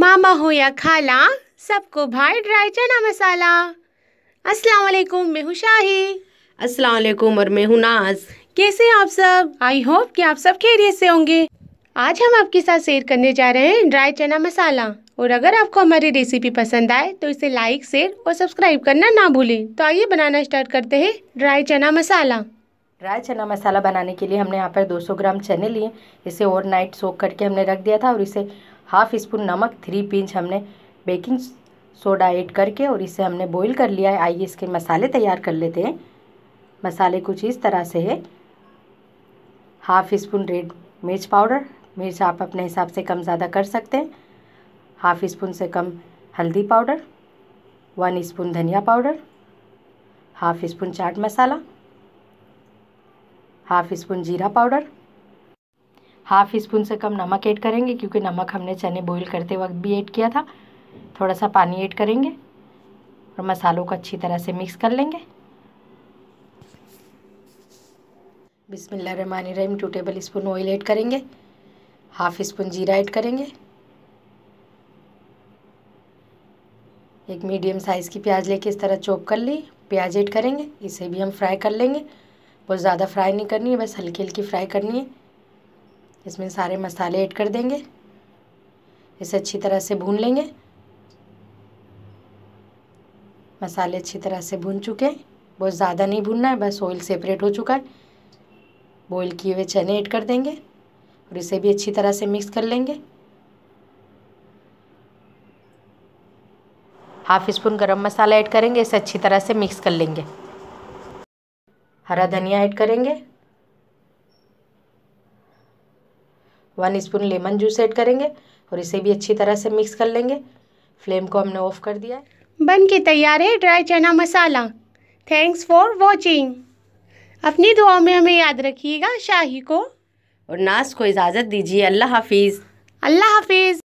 मामा हो या खाला सबको भाई ड्राई चना मसाला अस्सलाम वालेकुम मैं हूँ शाही अस्सलाम वालेकुम और मैं हूँ नाज कैसे आप सब आई होप कि आप सब खैरियत से होंगे आज हम आपके साथ शेयर करने जा रहे हैं ड्राई चना मसाला और अगर आपको हमारी रेसिपी पसंद आए तो इसे लाइक शेयर और सब्सक्राइब करना ना भूलें तो आइए बनाना स्टार्ट करते हैं ड्राई चना मसाला ड्राई चना मसाला बनाने के लिए हमने यहाँ पर 200 ग्राम चने लिए इसे ओवरनाइट सोख करके हमने रख दिया था और इसे हाफ़ स्पून नमक थ्री पिंच हमने बेकिंग सोडा ऐड करके और इसे हमने बॉईल कर लिया है आइए इसके मसाले तैयार कर लेते हैं मसाले कुछ इस तरह से है हाफ़ स्पून रेड मिर्च पाउडर मिर्च आप अपने हिसाब से कम ज़्यादा कर सकते हैं हाफ़ स्पून से कम हल्दी पाउडर वन स्पून धनिया पाउडर हाफ़ स्पून चाट मसाला हाफ़ स्पून जीरा पाउडर हाफ स्पून से कम नमक ऐड करेंगे क्योंकि नमक हमने चने बॉईल करते वक्त भी ऐड किया था थोड़ा सा पानी ऐड करेंगे और मसालों को अच्छी तरह से मिक्स कर लेंगे बिसमीम two tablespoon oil add करेंगे हाफ स्पून जीरा ऐड करेंगे एक मीडियम साइज़ की प्याज लेके इस तरह चॉप कर ली प्याज ऐड करेंगे इसे भी हम फ्राई कर लेंगे बहुत ज़्यादा फ्राई नहीं करनी है बस हल्की हल्की फ्राई करनी है इसमें सारे मसाले ऐड कर देंगे इसे अच्छी तरह से भून लेंगे मसाले अच्छी तरह से भून चुके हैं बहुत ज़्यादा नहीं भूनना है बस ऑयल सेपरेट हो चुका है बॉयल किए हुए चने ऐड कर देंगे और इसे भी अच्छी तरह से मिक्स कर लेंगे हाफ स्पून गरम मसाला ऐड करेंगे इसे अच्छी तरह से मिक्स कर लेंगे हरा धनिया ऐड करेंगे one spoon lemon juice add करेंगे और इसे भी अच्छी तरह से मिक्स कर लेंगे फ्लेम को हमने ऑफ कर दिया है बन के तैयार है ड्राई चना मसाला थैंक्स फॉर वॉचिंग अपनी दुआ में हमें याद रखिएगा शाही को और नाश को इजाज़त दीजिए अल्लाह हाफिज़ अल्लाह हाफिज़